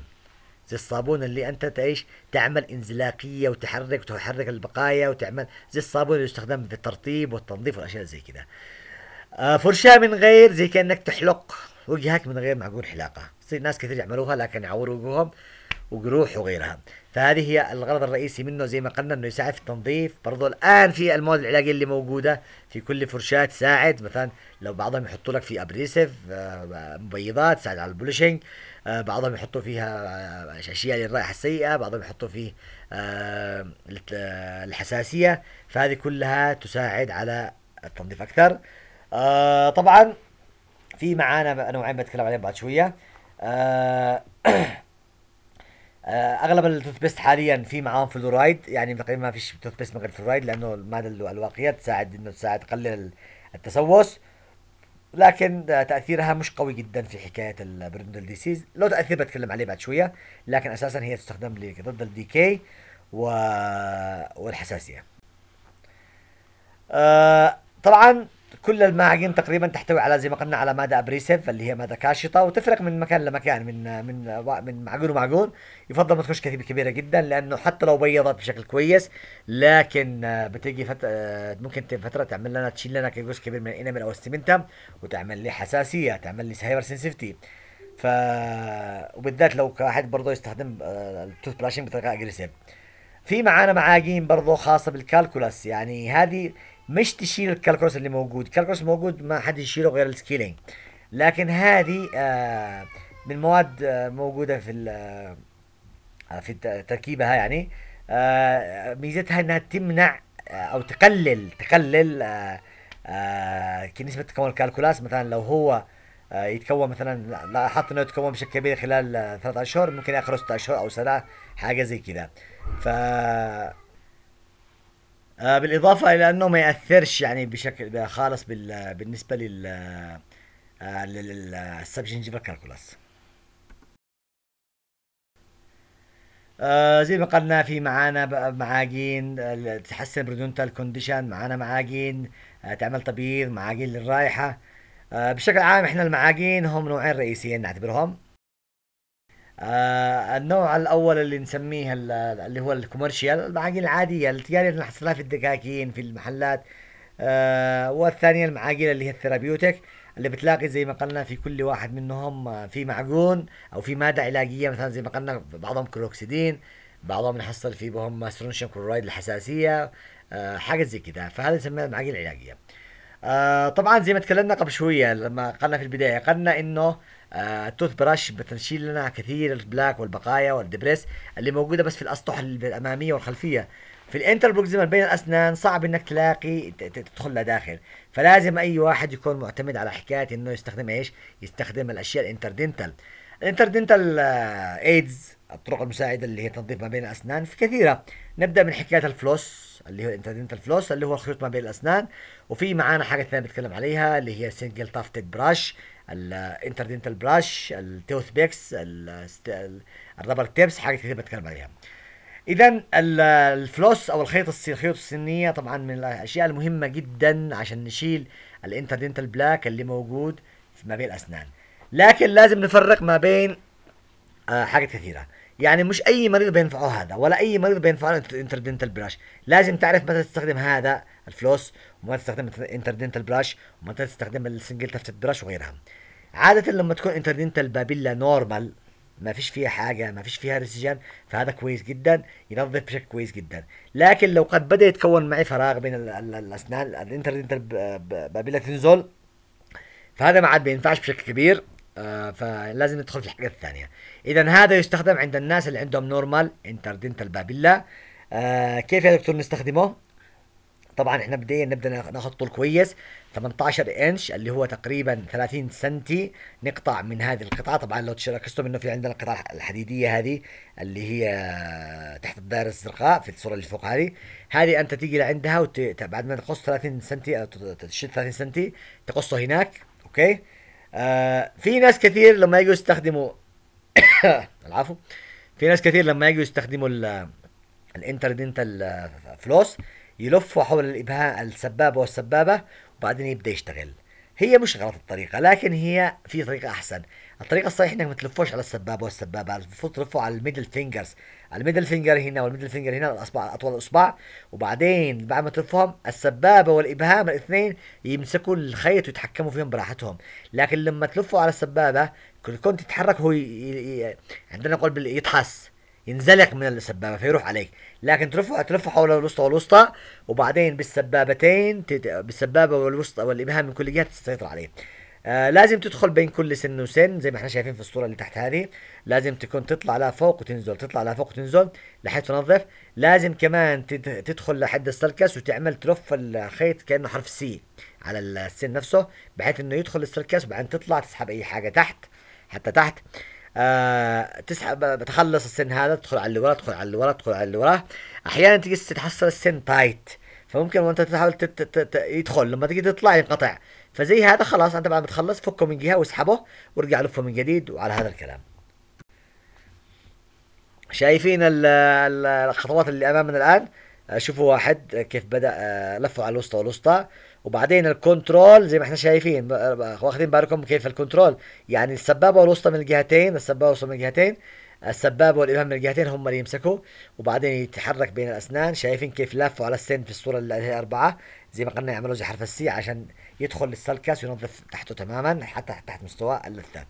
زي الصابون اللي انت تعيش تعمل انزلاقيه وتحرك وتحرك البقايا وتعمل زي الصابون اللي يستخدم في الترطيب والتنظيف والاشياء زي كذا آه، فرشاه من غير زي كانك تحلق وجهك من غير معقول حلاقه في ناس كثير يعملوها لكن يعوروا وجوههم وجروح وغيرها فهذه هي الغرض الرئيسي منه زي ما قلنا انه يساعد في التنظيف برضه الان في المواد العلاجيه اللي موجوده في كل فرشاه تساعد مثلا لو بعضهم يحطوا لك في ابريسيف آه، مبيضات تساعد على البولشنج آه، بعضهم يحطوا فيها آه، اشياء للرائحه السيئه بعضهم يحطوا فيه الحساسيه فهذه كلها تساعد على التنظيف اكثر طبعا في معانا نوعين بتكلم عليهم بعد شويه آه، اغلب بيست حاليا في معاهم فلورايد يعني تقريبا ما فيش بيست من غير فلورايد لانه الماده الواقيه تساعد انه تساعد تقلل التسوس لكن تاثيرها مش قوي جدا في حكايه البرندل ديسيز لو تاثير بتكلم عليه بعد شويه لكن اساسا هي تستخدم ضد الديكي و... والحساسيه أه طبعا كل المعاجين تقريبا تحتوي على زي ما قلنا على ماده ابريسيف اللي هي ماده كاشطه وتفرق من مكان لمكان من من من معجون ومعجون يفضل ما تخش كتيبه كبيره جدا لانه حتى لو بيضت بشكل كويس لكن آه، بتيجي فتره آه، ممكن فتره تعمل لنا تشيل لنا جزء كبير من الانمل او السمنتم وتعمل لي حساسيه تعمل لي سايبر سنسيفتي ف وبالذات لو واحد برضه يستخدم التوث آه، براشنج بطريقه اجريسيف في معانا معاجين برضه خاصه بالكالكولاس يعني هذه مش تشيل الكالكولس اللي موجود الكالكولس موجود ما حد يشيله غير السكيلينج لكن هذه آه من مواد آه، موجوده في آه، في تركيبها يعني آه، ميزتها انها تمنع او تقلل تقلل نسبه تكون الكالكولاس مثلا لو هو يتكون مثلا لاحظت انه يتكون بشكل كبير خلال ثلاث اشهر ممكن اخر ست اشهر او سنه حاجه زي كذا ف آه بالاضافه الى انه ما ياثرش يعني بشكل خالص بالنسبه لل آه كالكولاس آه زي ما قلنا في معانا معاجين آه، تحسن برودونتال كونديشن معانا معاجين آه، تعمل تبييض معاجين للرائحه آه بشكل عام احنا المعاجين هم نوعين رئيسيين نعتبرهم آه النوع الاول اللي نسميه اللي هو الكوميرشال المعاقل العاديه التجاريه اللي نحصلها في الدكاكين في المحلات آه والثانيه المعاقل اللي هي الثيرابيوتك اللي بتلاقي زي ما قلنا في كل واحد منهم آه، في معجون او في ماده علاجيه مثلا زي ما قلنا بعضهم كلوكسيدين بعضهم نحصل في بهم سترونشيوم كلورايد الحساسيه آه حاجه زي كده فهذا نسميها المعاقل العلاجيه آه طبعا زي ما تكلمنا قبل شويه لما قلنا في البدايه قلنا انه التوث براش بتشيل لنا كثير البلاك والبقايا والدبريس اللي موجوده بس في الاسطح الاماميه والخلفيه في الانتر بروكسيمال بين الاسنان صعب انك تلاقي تدخل لداخل فلازم اي واحد يكون معتمد على حكايه انه يستخدم ايش يستخدم الاشياء الانتردنتال الانتردنتال آه، ايدز الطرق المساعده اللي هي تنظيف ما بين الاسنان في كثيره نبدا من حكايه الفلوس اللي هو الانتردنتال فلوس اللي هو الخيوط ما بين الاسنان وفي معانا حاجه ثانيه بنتكلم عليها اللي هي سنجل تافتد براش الانتردنتال براش التوث بيكس الرابر تيبس حاجات كتير بتكلم عليها اذا الفلوس او الخيط الخيوط السنيه طبعا من الاشياء المهمه جدا عشان نشيل الانتردنتال بلاك اللي موجود ما بين الاسنان لكن لازم نفرق ما بين آه، حاجات كثيره يعني مش اي مريض بينفعه هذا ولا اي مريض بينفعه الانتردنتال براش لازم تعرف متى تستخدم هذا الفلوس وما تستخدم انتردنتال براش وما تستخدم السنجل تفت براش وغيرها عادة لما تكون انتردنتال بابيلا نورمال ما فيش فيها حاجة ما فيش فيها رسجان فهذا كويس جدا ينظف بشكل كويس جدا لكن لو قد بدأ يتكون معي فراغ بين الأسنان الانتردينتال بابيلا تنزل فهذا ما عاد بينفعش بشكل كبير آه، فلازم ندخل في الحاجات الثانية إذا هذا يستخدم عند الناس اللي عندهم نورمال انتردينتال بابيلا آه كيف يا دكتور نستخدمه؟ طبعا احنا بداية نبدا ناخد طول كويس 18 انش اللي هو تقريبا 30 سنتي نقطع من هذه القطعه طبعا لو تركزتم انه في عندنا القطعه الحديديه هذه اللي هي تحت الدائره الزرقاء في الصوره اللي فوق هذه هذه انت تيجي لعندها وت... بعد ما تقص 30 سنتي او تشد 30 سنتي تقصه هناك اوكي آه في ناس كثير لما يجوا يستخدموا العفو في ناس كثير لما يجوا يستخدموا الانتردنتال فلوس يلفوا حول الإبهام السبابة والسبابة وبعدين يبدأ يشتغل هي مش غلط الطريقة لكن هي في طريقة أحسن الطريقة الصحيحة إنك ما تلفوش على السبابة والسبابة المفروض تلفوا على الميدل فينجرز الميدل فينجر هنا والميدل فينجر هنا الأصبع أطول الأصبع وبعدين بعد ما تلفهم السبابة والإبهام الاثنين يمسكوا الخيط ويتحكموا فيهم براحتهم لكن لما تلفوا على السبابة كل كنت تتحرك هو ي... ي... عندنا نقول يتحس ينزلق من السبابه فيروح عليك لكن تلفه هتلفه حول الوسطى والوسطى وبعدين بالسبابتين تت... بالسبابه والوسطى والابهام من كل جهه تسيطر عليه آه لازم تدخل بين كل سن وسن زي ما احنا شايفين في الصوره اللي تحت هذه لازم تكون تطلع لفوق وتنزل تطلع لفوق وتنزل لحيث تنظف لازم كمان تدخل لحد السلكس وتعمل ترف الخيط كانه حرف سي على السن نفسه بحيث انه يدخل السلكس وبعدين تطلع تسحب اي حاجه تحت حتى تحت آه، تسحب بتخلص السن هذا تدخل على اللي ورا تدخل على اللي ورا تدخل على اللي ورا احيانا تجي تحصل السن تايت فممكن وانت تحاول يدخل لما تجي تطلع ينقطع فزي هذا خلاص انت بعد ما تخلص فكه من جهه واسحبه وارجع لفه من جديد وعلى هذا الكلام شايفين الخطوات اللي امامنا الان آه، شوفوا واحد كيف بدا آه، لفه على الوسطى والوسطى وبعدين الكنترول زي ما احنا شايفين واخدين بالكم كيف الكنترول يعني السبابه والوسطى من الجهتين السبابه والوسطى من الجهتين السبابه والابهام من الجهتين هم اللي يمسكوا وبعدين يتحرك بين الاسنان شايفين كيف لفوا على السن في الصوره اللي هي اربعه زي ما قلنا يعملوا زي حرف السي عشان يدخل للسلكس وينظف تحته تماما حتى تحت مستوى اللثه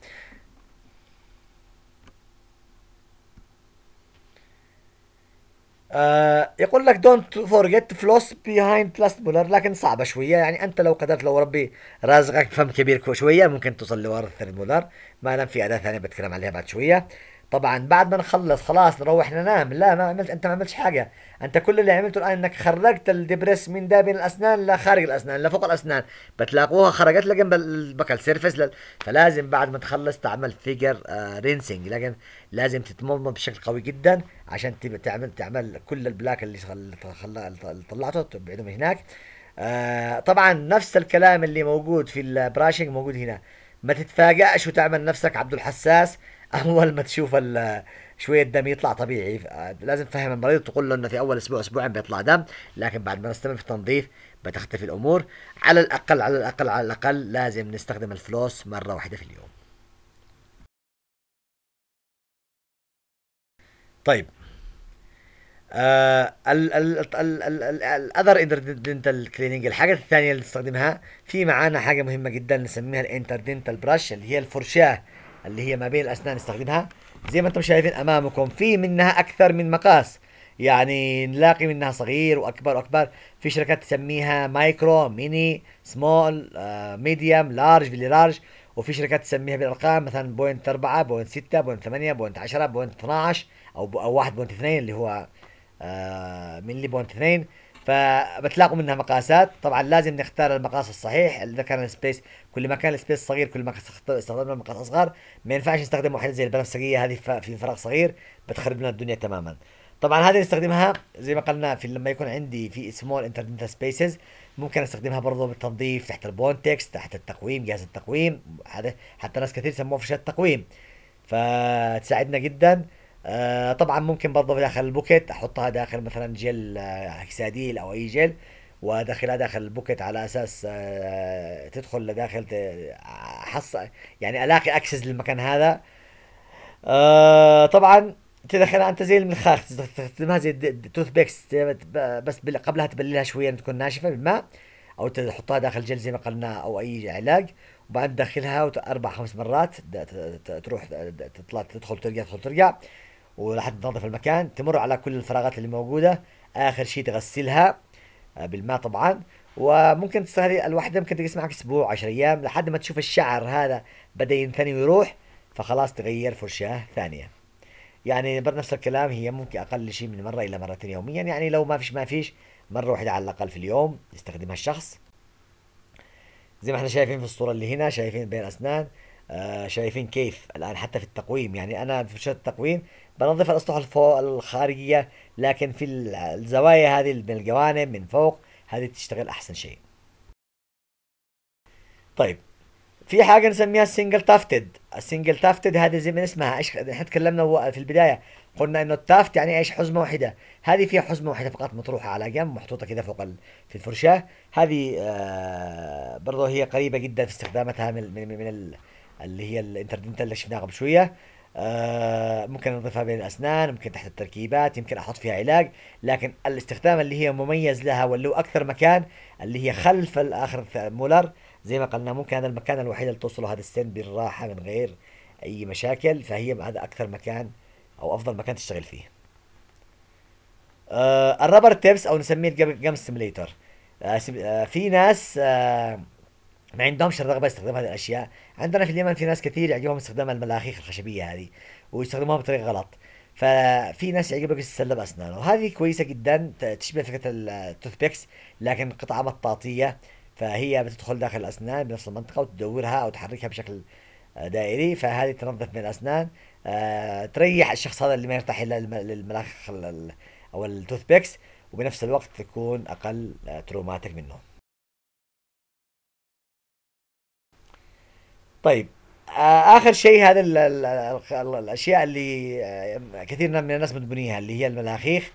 آه، يقول لك دونت فورجيت فلوس بيهايند لاست بولر لكن صعبه شويه يعني انت لو قدرت لو ربي رازقك فم كبير شويه ممكن توصل لورا الثاني بولر ما دام في اداه ثانيه بتكلم عليها بعد شويه طبعا بعد ما نخلص خلاص نروح ننام لا ما عملت انت ما عملتش حاجه انت كل اللي عملته الان انك خرجت الدبريس من ده بين الاسنان لخارج الاسنان لفوق الاسنان بتلاقوها خرجت لجنب البكال سيرفس ل... فلازم بعد ما تخلص تعمل فيجر آه لكن لازم تتمضمض بشكل قوي جدا عشان تعمل تعمل كل البلاك اللي, طلعته تبعده من هناك آه طبعا نفس الكلام اللي موجود في البراشنج موجود هنا ما تتفاجئش وتعمل نفسك عبد الحساس اول ما تشوف شوية دم يطلع طبيعي لازم تفهم المريض تقول له انه في اول اسبوع اسبوعين بيطلع دم لكن بعد ما نستمر في التنظيف بتختفي الامور على الاقل على الاقل على الاقل لازم نستخدم الفلوس مرة واحدة في اليوم طيب آه، الاذر انتردنتال كلينينج الحاجه الثانيه اللي نستخدمها في معانا حاجه مهمه جدا نسميها الانتردنتال براش اللي هي الفرشاه اللي هي ما بين الاسنان نستخدمها زي ما انتم شايفين امامكم في منها اكثر من مقاس يعني نلاقي منها صغير واكبر واكبر في شركات تسميها مايكرو ميني سمول آه، ميديوم لارج فيلي لارج وفي شركات تسميها بالارقام مثلا بوينت 4 بوينت 6 بوينت 8 بوينت 10 بوينت 12 او او 1 بوينت 2 اللي هو آه ملي بوينت 2 فبتلاقوا منها مقاسات طبعا لازم نختار المقاس الصحيح اذا كان السبيس كل ما كان السبيس صغير كل ما استخدمنا مقاس اصغر ما ينفعش نستخدم واحده زي البنفسجيه هذه في فراغ صغير بتخرب لنا الدنيا تماما طبعا هذه نستخدمها زي ما قلنا في لما يكون عندي في سمول انترنت سبيسز ممكن استخدمها برضه بالتنظيف تحت البونتكس تحت التقويم جهاز التقويم هذا حتى ناس كثير سموه فرشات تقويم فتساعدنا جدا آه طبعا ممكن برضه داخل البوكيت احطها داخل مثلا جل هكساديل آه، او اي جل وادخلها داخل البوكيت على اساس آه تدخل لداخل حص يعني الاقي اكسس للمكان هذا آه طبعا تدخلها انت زي المنخار تستخدمها زي التوث بيكس بس قبلها تبللها شويه تكون ناشفه بالماء او تحطها داخل جل زي ما قلنا او اي علاج وبعد تدخلها اربع خمس مرات تروح تطلع تدخل ترجع تدخل ترجع ولحد تنظف المكان تمر على كل الفراغات اللي موجودة آخر شيء تغسلها آه، بالماء طبعا وممكن تسهري الوحدة ممكن تجلس معك أسبوع 10 أيام لحد ما تشوف الشعر هذا بدأ ينثني ويروح فخلاص تغير فرشاة ثانية يعني برضه نفس الكلام هي ممكن أقل شيء من مرة إلى مرتين يوميا يعني لو ما فيش ما فيش مرة واحدة على الأقل في اليوم يستخدمها الشخص زي ما احنا شايفين في الصورة اللي هنا شايفين بين أسنان آه شايفين كيف الان حتى في التقويم يعني انا في شهاده التقويم بنظف الاسطح الخارجيه لكن في الزوايا هذه من الجوانب من فوق هذه تشتغل احسن شيء طيب في حاجة نسميها السنجل تافتد السنجل تافتد هذه زي ما اسمها ايش احنا تكلمنا في البداية قلنا انه التافت يعني ايش حزمة واحدة هذه فيها حزمة واحدة فقط مطروحة على جنب محطوطة كده فوق ال... في الفرشاة هذه آه برضه هي قريبة جدا في استخدامتها من من, من من اللي هي الانتردنتال اللي شفناها قبل شويه آه ممكن نضيفها بين الاسنان ممكن تحت التركيبات يمكن احط فيها علاج لكن الاستخدام اللي هي مميز لها واللي هو اكثر مكان اللي هي خلف الاخر مولر زي ما قلنا ممكن هذا المكان الوحيد اللي توصله هذا السن بالراحه من غير اي مشاكل فهي هذا اكثر مكان او افضل مكان تشتغل فيه آه الرابر تيبس او نسميه الجام سيميليتر آه،, آه في ناس آه ما عندهمش الرغبه يستخدموا هذه الاشياء عندنا في اليمن في ناس كثير يعجبهم استخدام الملاخيخ الخشبيه هذه ويستخدموها بطريقه غلط ففي ناس يعجبك تسلب اسنانه وهذه كويسه جدا تشبه فكره التوث بيكس لكن قطعه مطاطيه فهي بتدخل داخل الاسنان بنفس المنطقه وتدورها او تحركها بشكل آه، دائري فهذه تنظف من الاسنان آه، تريح الشخص هذا اللي ما يرتاح الا للملاخيخ او التوث بيكس وبنفس الوقت تكون اقل آه، تروماتك منه طيب آه، اخر شيء هذا الاشياء اللي آه، كثير من الناس مدمنيها اللي هي الملاخيخ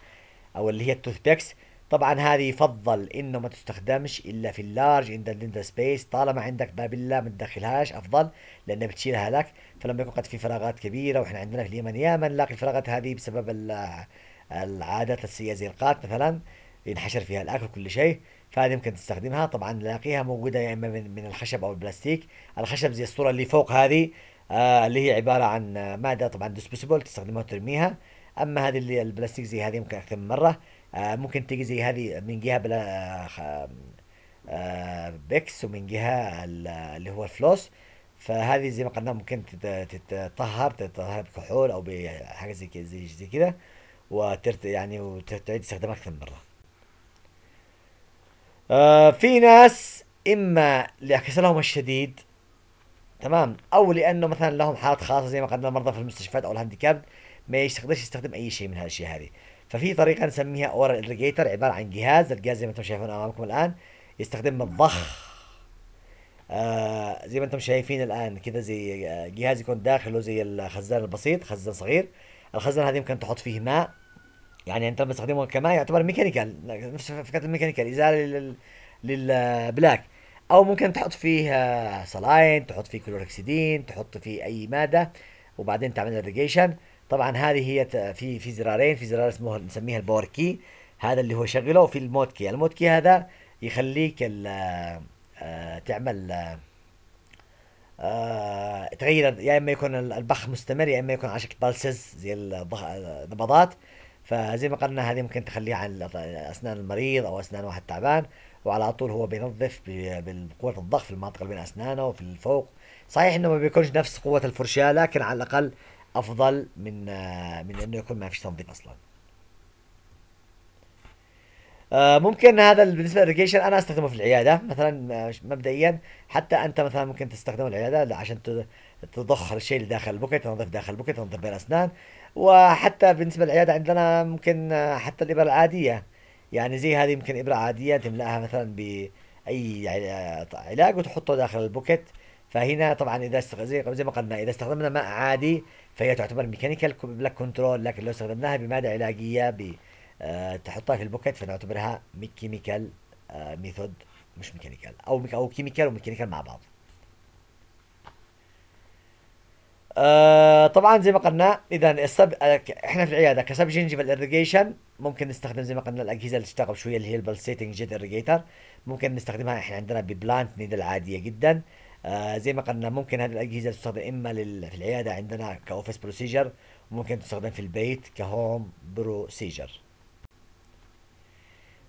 او اللي هي التوث بيكس طبعا هذه يفضل انه ما تستخدمش الا في اللارج عند ذا سبيس طالما عندك بابيلا ما تدخلهاش افضل لانها بتشيلها لك فلما يكون قد في فراغات كبيره واحنا عندنا في اليمن ياما نلاقي الفراغات هذه بسبب العادات السيئه زي القات مثلا ينحشر فيها الاكل وكل شيء فهذه يمكن تستخدمها طبعا نلاقيها موجوده يا اما من, من الخشب او البلاستيك الخشب زي الصوره اللي فوق هذه آه اللي هي عباره عن آه، ماده طبعا ديسبوسبل تستخدمها وترميها اما هذه اللي البلاستيك زي هذه يمكن اكثر من مره آه ممكن تجي زي هذه من جهه بلا آه, آه، بيكس ومن جهه اللي هو الفلوس فهذه زي ما قلنا ممكن تتطهر تتطهر بكحول او بحاجه زي كذا زي كذا وترت يعني وتعيد استخدامها اكثر من مره آه في ناس اما لكسلهم الشديد تمام او لانه مثلا لهم حالات خاصه زي ما قلنا المرضى في المستشفيات او الهانديكاب ما يقدرش يستخدم اي شيء من هالشيء هذه ففي طريقه نسميها اورال الريجيتر عباره عن جهاز الجهاز زي ما انتم شايفون امامكم الان يستخدم الضخ آه زي ما انتم شايفين الان كذا زي آه، جهاز يكون داخله زي الخزان البسيط خزان صغير الخزان هذا يمكن تحط فيه ماء يعني انت بتستخدمه كما يعتبر ميكانيكال نفس فكره الميكانيكال ازاله للبلاك او ممكن تحط فيه سلاين آه، تحط فيه كلوركسيدين تحط فيه اي ماده وبعدين تعمل الريجيشن طبعا هذه هي في في زرارين في زرار اسمه نسميها الباور كي هذا اللي هو شغله وفي المود كي المود كي هذا يخليك آه، آه، تعمل تغير يا اما يكون البخ مستمر يا اما يكون على شكل بالسز زي النبضات فزي ما قلنا هذه ممكن تخليها عن اسنان المريض او اسنان واحد تعبان وعلى طول هو بينظف بقوه الضغط في المنطقه اللي بين اسنانه وفي الفوق صحيح انه ما بيكونش نفس قوه الفرشاه لكن على الاقل افضل من من انه يكون ما فيش تنظيف اصلا آه، ممكن هذا بالنسبه للريجيشن انا استخدمه في العياده مثلا آه، مبدئيا حتى انت مثلا ممكن تستخدمه العياده عشان تضخ الشيء اللي داخل البوكيت تنظف داخل البوكيت تنظف بين الاسنان وحتى بالنسبة للعيادة عندنا ممكن حتى الإبر العادية يعني زي هذه ممكن إبرة عادية تملأها مثلا بأي علاج وتحطه داخل البوكت فهنا طبعا إذا استخ... زي ما قلنا إذا استخدمنا ماء عادي فهي تعتبر ميكانيكال بلاك كنترول لكن لو استخدمناها بمادة علاجية ب آه، تحطها في البوكت فنعتبرها كيميكال ميثود آه، مش ميكانيكال او او كيميكال وميكانيكال مع بعض آه طبعا زي ما قلنا اذا السب احنا في العياده كسب جنجيفال اريجيشن ممكن نستخدم زي ما قلنا الاجهزه اللي تشتغل شويه اللي هي البلسيتنج جيت اريجيتر ممكن نستخدمها احنا عندنا ببلانت نيدل عاديه جدا آه زي ما قلنا ممكن هذه الاجهزه تستخدم اما لل... في العياده عندنا كاوفيس بروسيجر وممكن تستخدم في البيت كهوم بروسيجر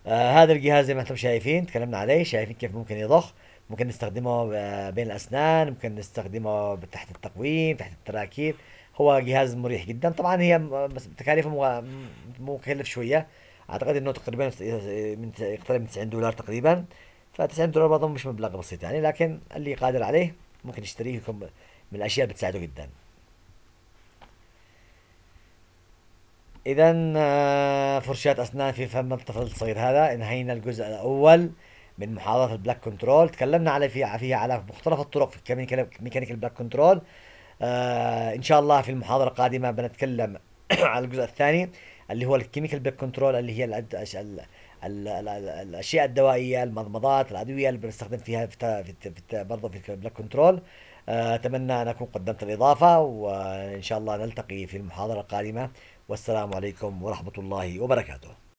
آه هذا الجهاز زي ما انتم شايفين تكلمنا عليه شايفين كيف ممكن يضخ ممكن نستخدمه بين الاسنان ممكن نستخدمه تحت التقويم تحت التراكيب هو جهاز مريح جدا طبعا هي تكاليفه مكلف شويه اعتقد انه تقريبا من يقترب من 90 دولار تقريبا ف 90 دولار برضه مش مبلغ بسيط يعني لكن اللي قادر عليه ممكن يشتريه من الاشياء اللي بتساعده جدا اذا آه، فرشاة اسنان في فم الطفل الصغير هذا انهينا الجزء الاول من محاضره البلاك كنترول تكلمنا على فيها فيها على مختلف الطرق في ميكانيك البلاك كنترول آه ان شاء الله في المحاضره القادمه بنتكلم على الجزء الثاني اللي هو الكيميكال بلاك كنترول اللي هي الأد... ال... ال... ال... الاشياء الدوائيه المضمضات الادويه اللي بنستخدم فيها في, في... في... برضه في البلاك كنترول آه، اتمنى ان اكون قدمت الاضافه وان شاء الله نلتقي في المحاضره القادمه والسلام عليكم ورحمه الله وبركاته